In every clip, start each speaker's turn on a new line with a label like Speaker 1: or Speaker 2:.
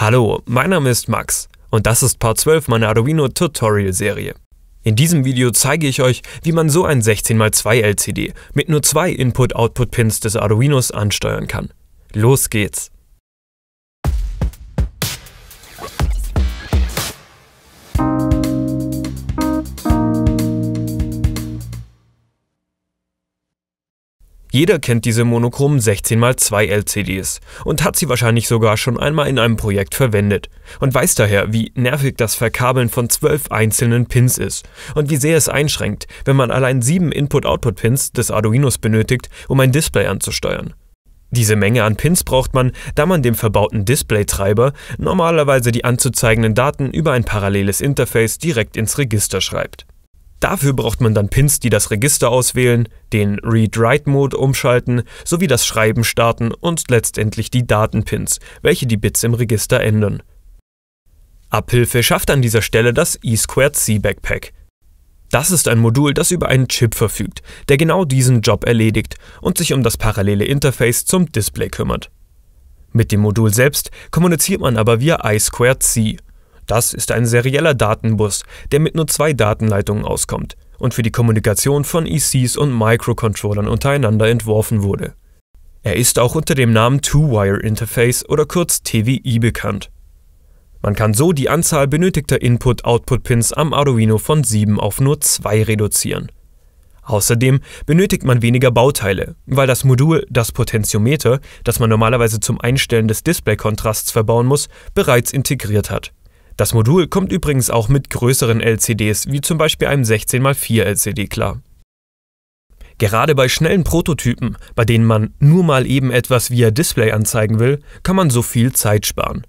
Speaker 1: Hallo, mein Name ist Max und das ist Part 12 meiner Arduino Tutorial Serie. In diesem Video zeige ich euch, wie man so ein 16x2 LCD mit nur zwei Input-Output-Pins des Arduinos ansteuern kann. Los geht's! Jeder kennt diese monochromen 16x2 LCDs und hat sie wahrscheinlich sogar schon einmal in einem Projekt verwendet und weiß daher, wie nervig das Verkabeln von zwölf einzelnen Pins ist und wie sehr es einschränkt, wenn man allein sieben Input-Output-Pins des Arduinos benötigt, um ein Display anzusteuern. Diese Menge an Pins braucht man, da man dem verbauten Display-Treiber normalerweise die anzuzeigenden Daten über ein paralleles Interface direkt ins Register schreibt. Dafür braucht man dann Pins, die das Register auswählen, den Read-Write-Mode umschalten, sowie das Schreiben starten und letztendlich die Datenpins, welche die Bits im Register ändern. Abhilfe schafft an dieser Stelle das E2C Backpack. Das ist ein Modul, das über einen Chip verfügt, der genau diesen Job erledigt und sich um das parallele Interface zum Display kümmert. Mit dem Modul selbst kommuniziert man aber via I2C das ist ein serieller Datenbus, der mit nur zwei Datenleitungen auskommt und für die Kommunikation von ECs und Microcontrollern untereinander entworfen wurde. Er ist auch unter dem Namen Two-Wire Interface oder kurz TWI bekannt. Man kann so die Anzahl benötigter Input-Output-Pins am Arduino von 7 auf nur 2 reduzieren. Außerdem benötigt man weniger Bauteile, weil das Modul, das Potentiometer, das man normalerweise zum Einstellen des Display-Kontrasts verbauen muss, bereits integriert hat. Das Modul kommt übrigens auch mit größeren LCDs, wie zum Beispiel einem 16x4 LCD klar. Gerade bei schnellen Prototypen, bei denen man nur mal eben etwas via Display anzeigen will, kann man so viel Zeit sparen.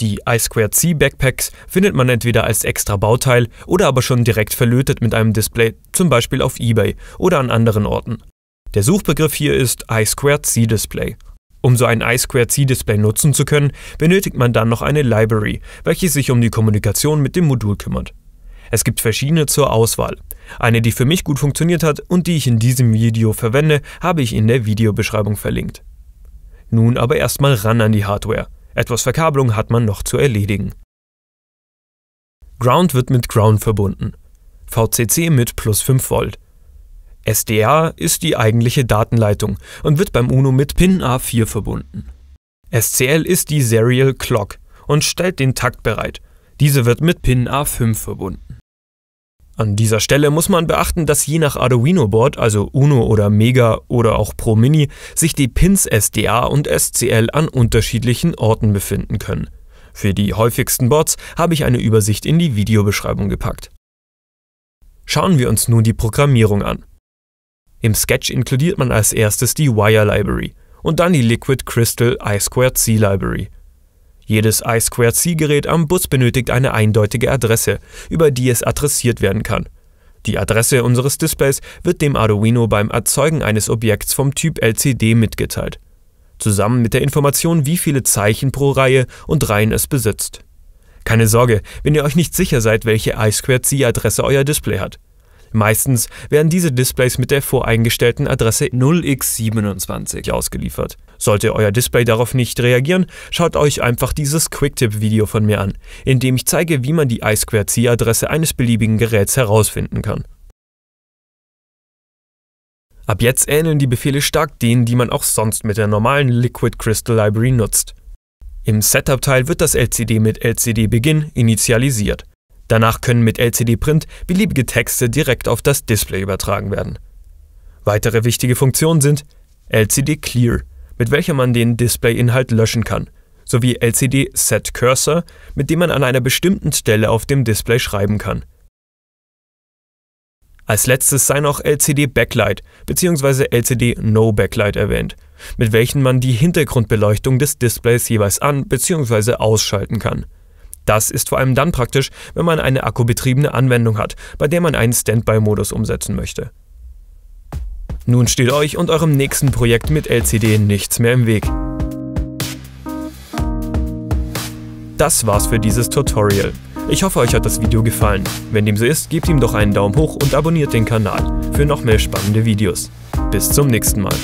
Speaker 1: Die I2C Backpacks findet man entweder als extra Bauteil oder aber schon direkt verlötet mit einem Display, zum Beispiel auf eBay oder an anderen Orten. Der Suchbegriff hier ist I2C Display um so ein I2C-Display nutzen zu können, benötigt man dann noch eine Library, welche sich um die Kommunikation mit dem Modul kümmert. Es gibt verschiedene zur Auswahl. Eine, die für mich gut funktioniert hat und die ich in diesem Video verwende, habe ich in der Videobeschreibung verlinkt. Nun aber erstmal ran an die Hardware. Etwas Verkabelung hat man noch zu erledigen. Ground wird mit Ground verbunden, VCC mit plus 5 Volt, SDA ist die eigentliche Datenleitung und wird beim UNO mit PIN A4 verbunden. SCL ist die Serial Clock und stellt den Takt bereit. Diese wird mit PIN A5 verbunden. An dieser Stelle muss man beachten, dass je nach Arduino-Board, also UNO oder Mega oder auch Pro Mini, sich die Pins SDA und SCL an unterschiedlichen Orten befinden können. Für die häufigsten Boards habe ich eine Übersicht in die Videobeschreibung gepackt. Schauen wir uns nun die Programmierung an. Im Sketch inkludiert man als erstes die Wire Library und dann die Liquid Crystal I2C Library. Jedes I2C-Gerät am Bus benötigt eine eindeutige Adresse, über die es adressiert werden kann. Die Adresse unseres Displays wird dem Arduino beim Erzeugen eines Objekts vom Typ LCD mitgeteilt, zusammen mit der Information, wie viele Zeichen pro Reihe und Reihen es besitzt. Keine Sorge, wenn ihr euch nicht sicher seid, welche I2C-Adresse euer Display hat. Meistens werden diese Displays mit der voreingestellten Adresse 0x27 ausgeliefert. Sollte euer Display darauf nicht reagieren, schaut euch einfach dieses Quicktip-Video von mir an, in dem ich zeige, wie man die I2C-Adresse eines beliebigen Geräts herausfinden kann. Ab jetzt ähneln die Befehle stark denen, die man auch sonst mit der normalen Liquid Crystal Library nutzt. Im Setup-Teil wird das LCD mit LCD-Beginn initialisiert. Danach können mit LCD-Print beliebige Texte direkt auf das Display übertragen werden. Weitere wichtige Funktionen sind LCD Clear, mit welcher man den Displayinhalt löschen kann, sowie LCD Set Cursor, mit dem man an einer bestimmten Stelle auf dem Display schreiben kann. Als letztes sei noch LCD Backlight bzw. LCD No Backlight erwähnt, mit welchen man die Hintergrundbeleuchtung des Displays jeweils an bzw. ausschalten kann. Das ist vor allem dann praktisch, wenn man eine akkubetriebene Anwendung hat, bei der man einen Standby-Modus umsetzen möchte. Nun steht euch und eurem nächsten Projekt mit LCD nichts mehr im Weg. Das war's für dieses Tutorial. Ich hoffe, euch hat das Video gefallen. Wenn dem so ist, gebt ihm doch einen Daumen hoch und abonniert den Kanal für noch mehr spannende Videos. Bis zum nächsten Mal.